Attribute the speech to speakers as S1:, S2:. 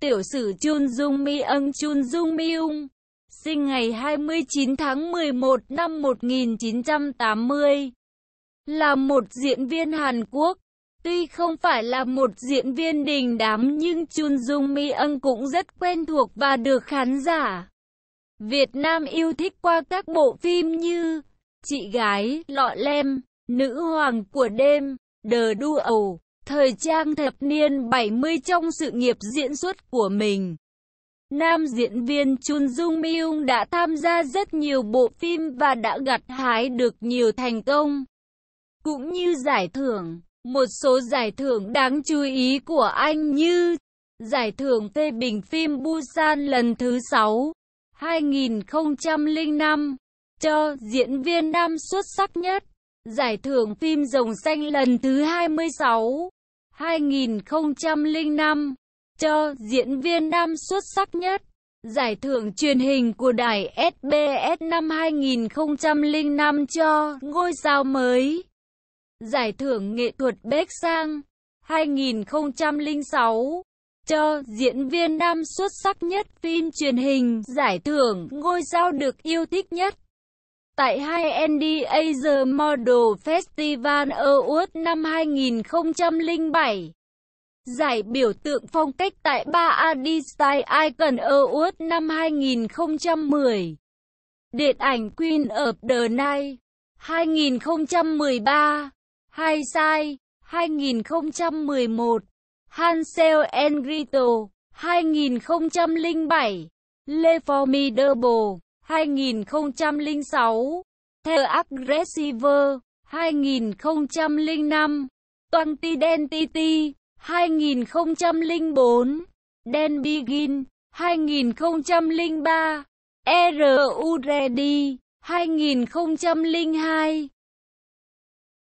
S1: Tiểu sử Chun Dung Mi Ân Chun Dung Mi Ung, sinh ngày 29 tháng 11 năm 1980, là một diễn viên Hàn Quốc. Tuy không phải là một diễn viên đình đám nhưng Chun Dung Mi Ân cũng rất quen thuộc và được khán giả Việt Nam yêu thích qua các bộ phim như Chị gái, Lọ lem, Nữ hoàng của đêm, Đờ đu ầu thời trang thập niên 70 trong sự nghiệp diễn xuất của mình. Nam diễn viên Chun Jung Myung đã tham gia rất nhiều bộ phim và đã gặt hái được nhiều thành công, cũng như giải thưởng. Một số giải thưởng đáng chú ý của anh như Giải thưởng phê Bình phim Busan lần thứ 6 2005 cho diễn viên nam xuất sắc nhất, giải thưởng phim Rồng Xanh lần thứ 26 2005 cho diễn viên nam xuất sắc nhất. Giải thưởng truyền hình của đài SBS năm 2005 cho ngôi sao mới. Giải thưởng nghệ thuật Bếch Sang 2006 cho diễn viên nam xuất sắc nhất phim truyền hình. Giải thưởng ngôi sao được yêu thích nhất tại hai NDA The Model Festival Awards năm 2007. Giải biểu tượng phong cách tại 3 AD Style Icon Awards năm 2010. Điện ảnh Queen of the Night 2013. Hai Sai 2011. Hansel and Gretel 2007. Le Formidable 2006, The Aggressiver, 2005, Toàn Identity, 2004, Den Begin, 2003, R.U. Ready, 2002,